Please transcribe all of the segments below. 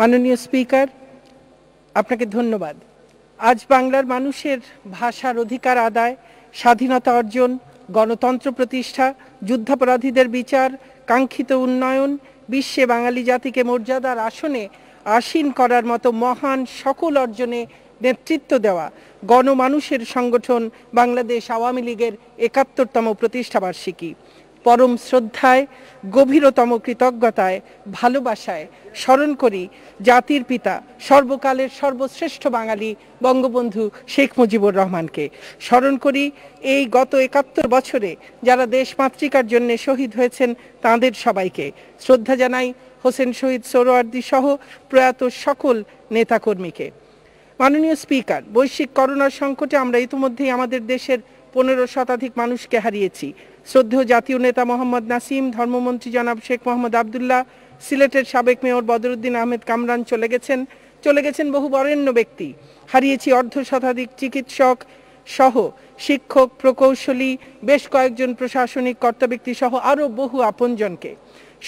মাননীয় স্পিকার আপনাকে ধন্যবাদ আজ বাংলার মানুষের ভাষার অধিকার আদায় স্বাধীনতা অর্জন গণতন্ত্র প্রতিষ্ঠা যুদ্ধাপরাধীদের বিচার কাঙ্ক্ষিত উন্নয়ন বিশ্বে বাঙালি জাতিকে মর্যাদার আসনে আসীন করার মতো মহান সকল অর্জনে নেতৃত্ব দেওয়া গণমানুষের সংগঠন বাংলাদেশ আওয়ামী লীগের একাত্তরতম প্রতিষ্ঠাবার্ষিকী পরম শ্রদ্ধায় গভীরতম কৃতজ্ঞতায় ভালোবাসায় স্মরণ করি জাতির পিতা সর্বকালের সর্বশ্রেষ্ঠ বাঙালি বঙ্গবন্ধু শেখ মুজিবুর রহমানকে স্মরণ করি এই গত একাত্তর বছরে যারা দেশ মাতৃকার জন্য শহীদ হয়েছেন তাঁদের সবাইকে শ্রদ্ধা জানাই হোসেন শহীদ সোরোয়ার্দি সহ প্রয়াত সকল নেতাকর্মীকে মাননীয় স্পিকার বৈশ্বিক করোনার সংকটে আমরা ইতিমধ্যেই আমাদের দেশের পনেরো শতাধিক মানুষকে হারিয়েছি শ্রদ্ধেয় জাতীয় নেতা মোহাম্মদ নাসিম ধর্মমন্ত্রী জনাব শেখ মোহাম্মদ আবদুল্লাহ সিলেটের সাবেক মেয়র বদরুদ্দিন আহমেদ কামরান চলে গেছেন চলে গেছেন বহু বরেণ্য ব্যক্তি হারিয়েছি অর্ধ শতাধিক চিকিৎসক সহ শিক্ষক প্রকৌশলী বেশ কয়েকজন প্রশাসনিক ব্যক্তি সহ আরও বহু আপনজনকে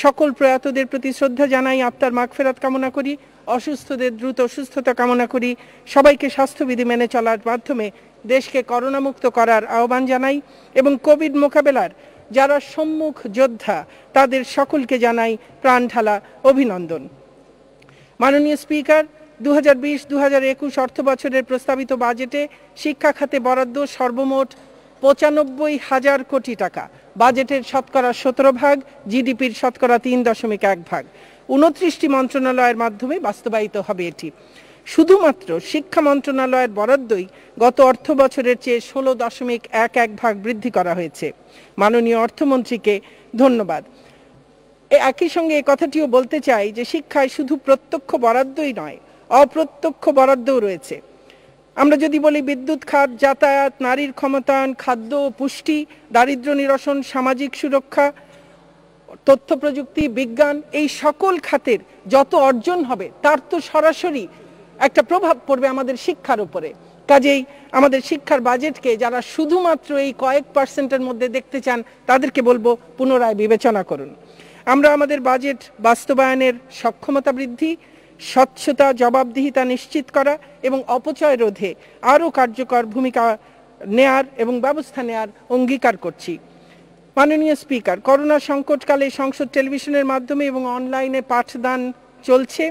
সকল প্রয়াতদের প্রতি শ্রদ্ধা জানাই আত্মার মাগফেরাত কামনা করি অসুস্থদের দ্রুত সুস্থতা কামনা করি সবাইকে স্বাস্থ্যবিধি মেনে চলার মাধ্যমে দেশকে করোনামুক্ত করার আহ্বান জানাই এবং কোভিড মোকাবেলার যারা সম্মুখ যোদ্ধা তাদের সকলকে জানাই প্রাণ ঢালা অভিনন্দন মাননীয় স্পিকার দু হাজার বিশ দু হাজার একুশ অর্থ বছরের প্রস্তাবিত বাজেটে শিক্ষা খাতে বরাদ্দ সর্বমোট পঁচানব্বই হাজার কোটি টাকা বাজেটের শতকরা সতেরো ভাগ জিডিপির শতকরা তিন দশমিক এক ভাগ উনত্রিশটি মন্ত্রণালয়ের মাধ্যমে বাস্তবায়িত হবে এটি শুধুমাত্র শিক্ষা মন্ত্রণালয়ের বরাদ্দই গত অর্থ বছরের চেয়ে ষোলো দশমিক এক এক ভাগ বৃদ্ধি করা হয়েছে মাননীয় অর্থমন্ত্রীকে ধন্যবাদ একই সঙ্গে এ কথাটিও বলতে চাই যে শিক্ষায় শুধু প্রত্যক্ষ বরাদ্দই নয় অপ্রত্যক্ষ বরাদ্দও রয়েছে আমরা যদি বলি বিদ্যুৎ খাত যাতায়াত নারীর ক্ষমতায়ন খাদ্য ও পুষ্টি দারিদ্র নিরসন সামাজিক সুরক্ষা তথ্য প্রযুক্তি বিজ্ঞান এই সকল খাতের যত অর্জন হবে তার তো সরাসরি একটা প্রভাব পড়বে আমাদের শিক্ষার উপরে কাজেই আমাদের শিক্ষার বাজেটকে যারা শুধুমাত্র এই কয়েক পার্সেন্টের মধ্যে দেখতে চান তাদেরকে বলবো পুনরায় বিবেচনা করুন আমরা আমাদের বাজেট বাস্তবায়নের সক্ষমতা বৃদ্ধি স্বচ্ছতা জবাবদিহিতা নিশ্চিত করা এবং অপচয় রোধে আরও কার্যকর ভূমিকা নেয়ার এবং ব্যবস্থা নেয়ার অঙ্গীকার করছি মাননীয় স্পিকার করোনা সংকটকালে সংসদ টেলিভিশনের মাধ্যমে এবং অনলাইনে পাঠদান চলছে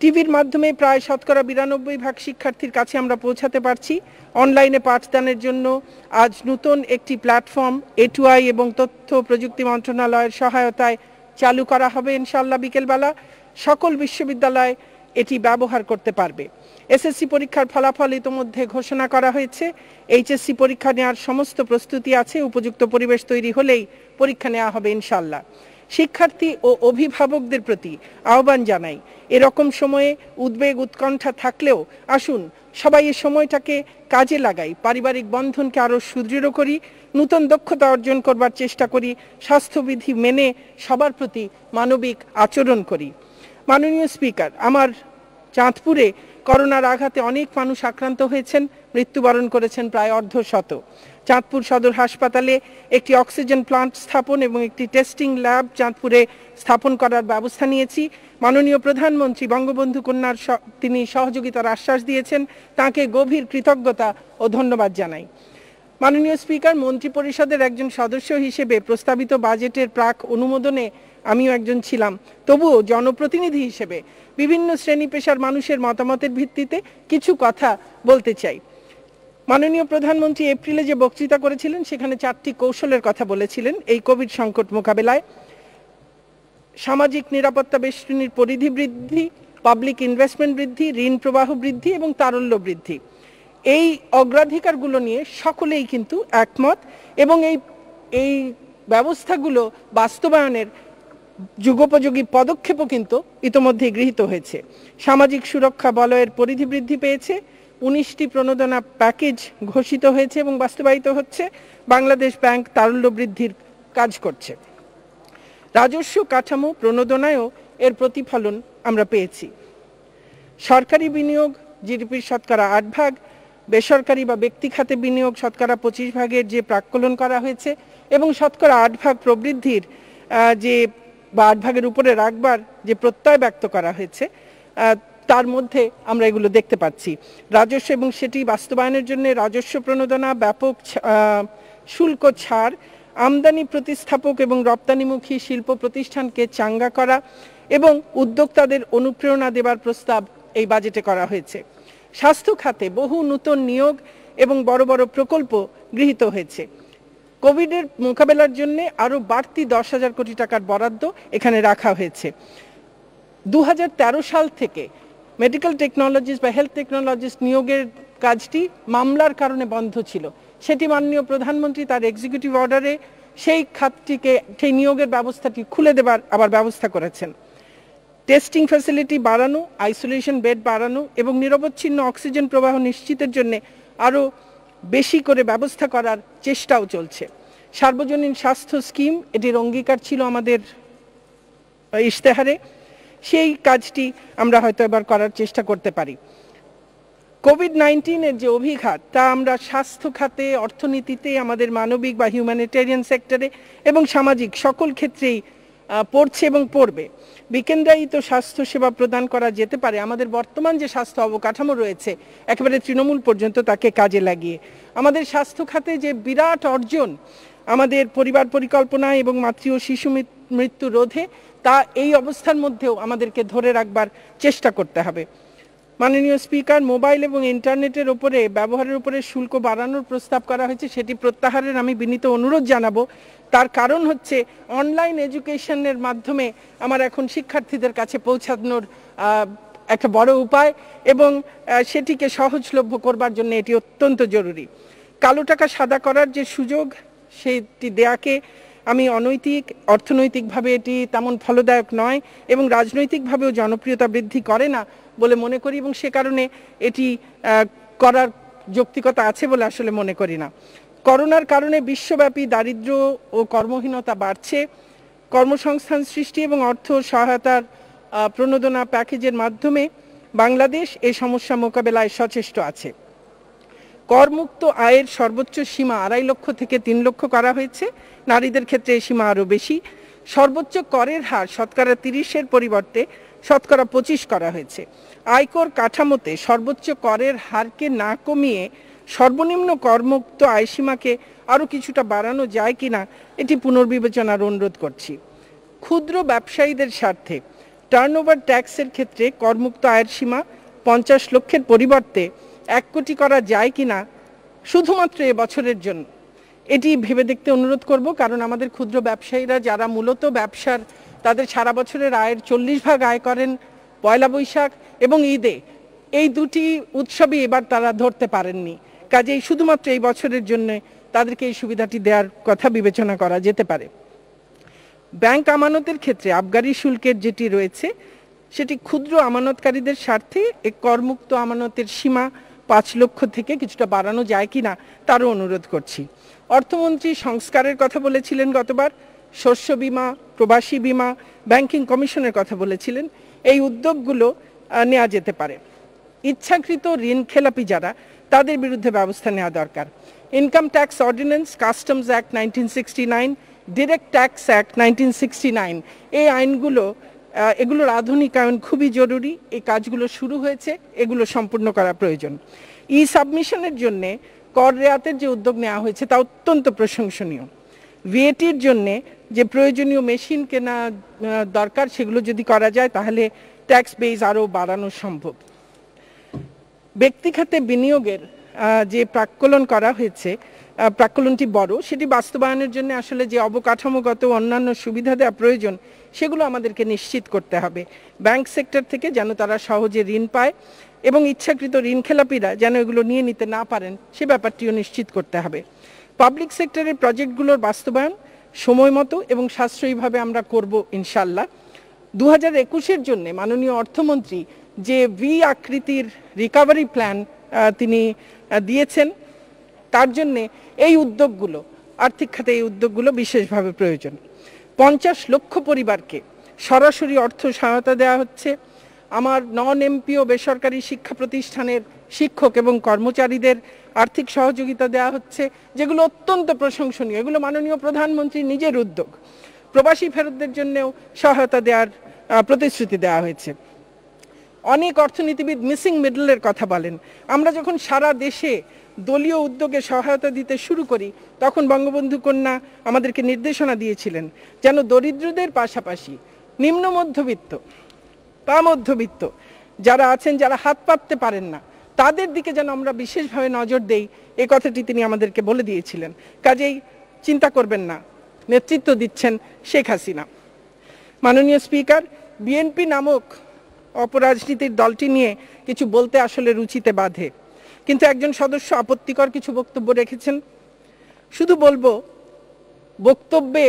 টিভির মাধ্যমে প্রায় শতকরা বিরানব্বই ভাগ শিক্ষার্থীর কাছে আমরা পৌঁছাতে পারছি অনলাইনে পাঠদানের জন্য আজ নতুন একটি প্ল্যাটফর্ম এটুআই এবং তথ্য প্রযুক্তি মন্ত্রণালয়ের সহায়তায় চালু করা হবে ইনশাল্লাহ বিকেলবেলা সকল বিশ্ববিদ্যালয় এটি ব্যবহার করতে পারবে এসএসসি পরীক্ষার ফলাফল ইতোমধ্যে ঘোষণা করা হয়েছে এইচএসসি পরীক্ষা নেওয়ার সমস্ত প্রস্তুতি আছে উপযুক্ত পরিবেশ তৈরি হলেই পরীক্ষা নেওয়া হবে ইনশাল্লাহ শিক্ষার্থী ও অভিভাবকদের প্রতি আহ্বান জানাই এরকম সময়ে উদ্বেগ উৎকণ্ঠা থাকলেও আসুন সবাই এ সময়টাকে কাজে লাগাই পারিবারিক বন্ধনকে আরও সুদৃঢ় করি নূতন দক্ষতা অর্জন করবার চেষ্টা করি স্বাস্থ্যবিধি মেনে সবার প্রতি মানবিক আচরণ করি মাননীয় স্পিকার আমার চাঁদপুরে করোনার আঘাতে অনেক মানুষ আক্রান্ত হয়েছেন মৃত্যুবরণ করেছেন প্রায় অর্ধশত চাঁদপুর সদর হাসপাতালে একটি অক্সিজেন প্লান্ট স্থাপন এবং একটি টেস্টিং ল্যাব চাঁদপুরে স্থাপন করার ব্যবস্থা নিয়েছি মাননীয় প্রধানমন্ত্রী বঙ্গবন্ধু কন্যার তিনি সহযোগিতার আশ্বাস দিয়েছেন তাকে গভীর কৃতজ্ঞতা ও ধন্যবাদ জানাই মাননীয় স্পিকার মন্ত্রিপরিষদের একজন সদস্য হিসেবে প্রস্তাবিত বাজেটের প্রাক অনুমোদনে আমিও একজন ছিলাম তবুও জনপ্রতিনিধি হিসেবে বিভিন্ন শ্রেণী পেশার মানুষের মতামতের ভিত্তিতে কিছু কথা বলতে চাই মাননীয় প্রধানমন্ত্রী এপ্রিলে যে বক্তৃতা করেছিলেন সেখানে চারটি কৌশলের কথা বলেছিলেন এই কোভিড সংকট মোকাবেলায় সামাজিক নিরাপত্তা বেষ্টনীর পরিধি বৃদ্ধি পাবলিক ইনভেস্টমেন্ট বৃদ্ধি ঋণ প্রবাহ বৃদ্ধি এবং তারল্য বৃদ্ধি এই অগ্রাধিকারগুলো নিয়ে সকলেই কিন্তু একমত এবং এই এই ব্যবস্থাগুলো বাস্তবায়নের যুগোপযোগী পদক্ষেপও কিন্তু ইতোমধ্যে গৃহীত হয়েছে সামাজিক সুরক্ষা বলয়ের পরিধি বৃদ্ধি পেয়েছে উনিশটি প্রণোদনা প্যাকেজ ঘোষিত হয়েছে এবং বাস্তবায়িত হচ্ছে বাংলাদেশ ব্যাংক তারল্য বৃদ্ধির কাজ করছে রাজস্ব কাঠামো প্রণোদনায়ও এর প্রতিফলন আমরা পেয়েছি সরকারি বিনিয়োগ জিডিপির শতকরা আট ভাগ বেসরকারি বা ব্যক্তি খাতে বিনিয়োগ শতকরা পঁচিশ ভাগের যে প্রাক্কলন করা হয়েছে এবং শতকরা আট ভাগ প্রবৃদ্ধির যে বা আট ভাগের উপরে রাখবার যে প্রত্যয় ব্যক্ত করা হয়েছে তার মধ্যে আমরা এগুলো দেখতে পাচ্ছি রাজস্ব এবং সেটি বাস্তবায়নের জন্য রাজস্ব প্রণোদনা ব্যাপক শুল্ক ছাড় আমদানি প্রতিস্থাপক এবং রপ্তানিমুখী শিল্প প্রতিষ্ঠানকে চাঙ্গা করা এবং উদ্যোক্তাদের অনুপ্রেরণা দেবার প্রস্তাব এই বাজেটে করা হয়েছে স্বাস্থ্য খাতে বহু নূতন নিয়োগ এবং বড় বড় প্রকল্প গৃহীত হয়েছে কোভিডের মোকাবেলার জন্য আরও বাড়তি দশ হাজার কোটি টাকার বরাদ্দ এখানে রাখা হয়েছে দু সাল থেকে মেডিকেল টেকনোলজিস্ট বা হেলথ টেকনোলজিস্ট নিয়োগের কাজটি মামলার কারণে বন্ধ ছিল সেটি মাননীয় প্রধানমন্ত্রী তার এক্সিকিউটিভ অর্ডারে সেই খাতটিকে সেই নিয়োগের ব্যবস্থাটি খুলে দেবার আবার ব্যবস্থা করেছেন টেস্টিং ফ্যাসিলিটি বাড়ানো আইসোলেশন বেড বাড়ানো এবং নিরবচ্ছিন্ন অক্সিজেন প্রবাহ নিশ্চিতের জন্য আরও বেশি করে ব্যবস্থা করার চেষ্টাও চলছে সার্বজনীন স্বাস্থ্য স্কিম এটির অঙ্গীকার ছিল আমাদের ইশতেহারে সেই কাজটি আমরা হয়তো এবার করার চেষ্টা করতে পারি কোভিড নাইন্টিনের যে অভিঘাত তা আমরা স্বাস্থ্য খাতে অর্থনীতিতে আমাদের মানবিক বা হিউম্যানিটেরিয়ান সেক্টরে এবং সামাজিক সকল ক্ষেত্রেই পড়ছে এবং পড়বে বিকেন্দ্রায়িত স্বাস্থ্যসেবা প্রদান করা যেতে পারে আমাদের বর্তমান যে স্বাস্থ্য অবকাঠামো রয়েছে একেবারে তৃণমূল পর্যন্ত তাকে কাজে লাগিয়ে আমাদের স্বাস্থ্য খাতে যে বিরাট অর্জন আমাদের পরিবার পরিকল্পনা এবং মাতৃ ও শিশু মৃত্যু রোধে তা এই অবস্থার মধ্যেও আমাদেরকে ধরে রাখবার চেষ্টা করতে হবে মাননীয় স্পিকার মোবাইল এবং ইন্টারনেটের ওপরে ব্যবহারের উপরে শুল্ক বাড়ানোর প্রস্তাব করা হয়েছে সেটি প্রত্যাহারের আমি বিনীত অনুরোধ জানাবো তার কারণ হচ্ছে অনলাইন এডুকেশনের মাধ্যমে আমার এখন শিক্ষার্থীদের কাছে পৌঁছানোর একটা বড় উপায় এবং সেটিকে সহজলভ্য করবার জন্য এটি অত্যন্ত জরুরি কালো টাকা সাদা করার যে সুযোগ সেটি দেয়াকে আমি অনৈতিক অর্থনৈতিকভাবে এটি তেমন ফলদায়ক নয় এবং রাজনৈতিকভাবেও জনপ্রিয়তা বৃদ্ধি করে না বলে মনে করি এবং সে কারণে এটি করার যৌক্তিকতা আছে বলে আসলে মনে করি না করোনার কারণে বিশ্বব্যাপী দারিদ্র ও কর্মহীনতা বাড়ছে কর্মসংস্থান সৃষ্টি এবং অর্থ সহায়তার প্রণোদনা প্যাকেজের মাধ্যমে বাংলাদেশ এই সমস্যা মোকাবেলায় সচেষ্ট আছে করমুক্ত আয়ের সর্বোচ্চ সীমা আড়াই লক্ষ থেকে তিন লক্ষ করা হয়েছে নারীদের ক্ষেত্রে এই সীমা আরও বেশি সর্বোচ্চ করের হার শতকরা তিরিশের পরিবর্তে শতকরা পঁচিশ করা হয়েছে আয়কর কাঠামোতে সর্বোচ্চ করের হারকে না কমিয়ে সর্বনিম্ন করমুক্ত আয়সীমাকে আরও কিছুটা বাড়ানো যায় কিনা এটি পুনর্বিবেচনার অনুরোধ করছি ক্ষুদ্র ব্যবসায়ীদের স্বার্থে টার্নওভার ট্যাক্সের ক্ষেত্রে করমুক্ত আয়ের সীমা পঞ্চাশ লক্ষের পরিবর্তে এক কোটি করা যায় কি না শুধুমাত্র এবছরের জন্য এটি ভেবে দেখতে অনুরোধ করব কারণ আমাদের ক্ষুদ্র ব্যবসায়ীরা যারা মূলত ব্যবসার তাদের সারা বছরের আয়ের চল্লিশ ভাগ আয় করেন পয়লা বৈশাখ এবং ঈদে এই দুটি উৎসবই এবার তারা ধরতে পারেননি কাজেই শুধুমাত্র এই বছরের জন্য তাদেরকে এই সুবিধাটি দেওয়ার কথা বিবেচনা করা যেতে পারে ব্যাংক আমানতের ক্ষেত্রে আবগারি শুল্কের যেটি রয়েছে সেটি ক্ষুদ্র আমানতকারীদের স্বার্থে এ করমুক্ত আমানতের সীমা পাঁচ লক্ষ থেকে কিছুটা বাড়ানো যায় কি না তারও অনুরোধ করছি অর্থমন্ত্রী সংস্কারের কথা বলেছিলেন গতবার শস্য বিমা প্রবাসী বিমা ব্যাংকিং কমিশনের কথা বলেছিলেন এই উদ্যোগগুলো নেওয়া যেতে পারে ইচ্ছাকৃত ঋণ খেলাপি যারা তাদের বিরুদ্ধে ব্যবস্থা নেওয়া দরকার income tax ordinance customs act nineteen sixty nine direct tax act nineteen sixty nine এই আইনগুলো এগুলোর আধুনিকায়ন খুবই জরুরি এই কাজগুলো শুরু হয়েছে এগুলো সম্পূর্ণ করা প্রয়োজন ই সাবমিশনের জন্যে কর রেয়াতের যে উদ্যোগ নেওয়া হয়েছে তা অত্যন্ত প্রশংসনীয় ভিএটির জন্যে যে প্রয়োজনীয় মেশিন কেনা দরকার সেগুলো যদি করা যায় তাহলে ট্যাক্স বেস আরও বাড়ানো সম্ভব ব্যক্তি খাতে বিনিয়োগের যে প্রাক্কলন করা হয়েছে প্রাক্কলনটি বড় সেটি বাস্তবায়নের জন্য আসলে যে অবকাঠামোগত অন্যান্য সুবিধা দেওয়া প্রয়োজন সেগুলো আমাদেরকে নিশ্চিত করতে হবে ব্যাংক সেক্টর থেকে যেন তারা সহজে ঋণ পায় এবং ইচ্ছাকৃত ঋণ খেলাপিরা যেন এগুলো নিয়ে নিতে না পারেন সে ব্যাপারটিও নিশ্চিত করতে হবে পাবলিক সেক্টরের প্রজেক্টগুলোর বাস্তবায়ন সময় মতো এবং সাশ্রয়ীভাবে আমরা করব ইনশাল্লাহ দু হাজার একুশের জন্যে মাননীয় অর্থমন্ত্রী যে ভি আকৃতির রিকাভারি প্ল্যান তিনি দিয়েছেন তার জন্যে এই উদ্যোগগুলো আর্থিক খাতে এই উদ্যোগগুলো বিশেষভাবে প্রয়োজন পঞ্চাশ লক্ষ পরিবারকে সরাসরি অর্থ সহায়তা দেওয়া হচ্ছে আমার নন এমপিও বেসরকারি শিক্ষা প্রতিষ্ঠানের শিক্ষক এবং কর্মচারীদের আর্থিক সহযোগিতা দেওয়া হচ্ছে যেগুলো অত্যন্ত প্রশংসনীয় এগুলো মাননীয় প্রধানমন্ত্রী নিজের উদ্যোগ প্রবাসী ফেরতদের জন্যেও সহায়তা দেওয়ার প্রতিশ্রুতি দেওয়া হয়েছে অনেক অর্থনীতিবিদ মিসিং মিডলের কথা বলেন আমরা যখন সারা দেশে দলীয় উদ্যোগে সহায়তা দিতে শুরু করি তখন বঙ্গবন্ধু কন্যা আমাদেরকে নির্দেশনা দিয়েছিলেন যেন দরিদ্রদের পাশাপাশি নিম্ন মধ্যবিত্ত তা মধ্যবিত্ত যারা আছেন যারা হাত পাততে পারেন না তাদের দিকে যেন আমরা বিশেষভাবে নজর দেই এ কথাটি তিনি আমাদেরকে বলে দিয়েছিলেন কাজেই চিন্তা করবেন না নেতৃত্ব দিচ্ছেন শেখ হাসিনা মাননীয় স্পিকার বিএনপি নামক অপরাজনীতির দলটি নিয়ে কিছু বলতে আসলে রুচিতে বাধে কিন্তু একজন সদস্য আপত্তিকর কিছু বক্তব্য রেখেছেন শুধু বলবো বক্তব্যে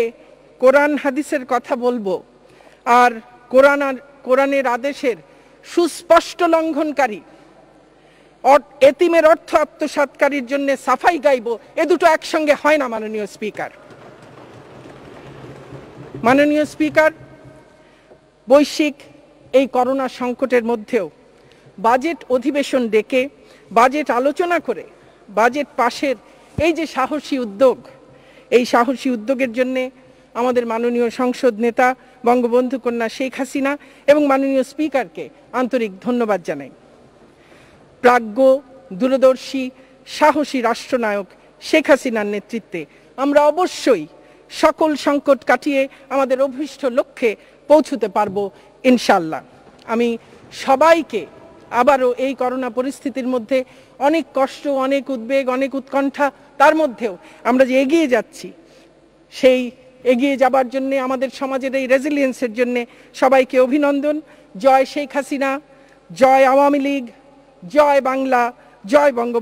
কোরআন হাদিসের কথা বলবো আর কোরআন কোরআনের আদেশের সুস্পষ্ট লঙ্ঘনকারী এতিমের অর্থ আত্মসাতকারীর জন্য সাফাই গাইব এ দুটো একসঙ্গে হয় না মাননীয় স্পিকার মাননীয় স্পিকার বৈশ্বিক এই করোনা সংকটের মধ্যেও বাজেট অধিবেশন ডেকে বাজেট আলোচনা করে বাজেট পাশের এই যে সাহসী উদ্যোগ এই সাহসী উদ্যোগের জন্যে আমাদের মাননীয় সংসদ নেতা বঙ্গবন্ধু কন্যা শেখ হাসিনা এবং মাননীয় স্পিকারকে আন্তরিক ধন্যবাদ জানাই প্রাজ্ঞ দূরদর্শী সাহসী রাষ্ট্রনায়ক শেখ হাসিনার নেতৃত্বে আমরা অবশ্যই সকল সংকট কাটিয়ে আমাদের অভীষ্ট লক্ষ্যে পৌঁছতে পারবো ইনশাল্লাহ আমি সবাইকে আবারও এই করোনা পরিস্থিতির মধ্যে অনেক কষ্ট অনেক উদ্বেগ অনেক উৎকণ্ঠা তার মধ্যেও আমরা যে এগিয়ে যাচ্ছি সেই এগিয়ে যাবার জন্য আমাদের সমাজের এই রেজিলিয়েন্সের জন্যে সবাইকে অভিনন্দন জয় শেখ হাসিনা জয় আওয়ামী লীগ জয় বাংলা জয় বঙ্গ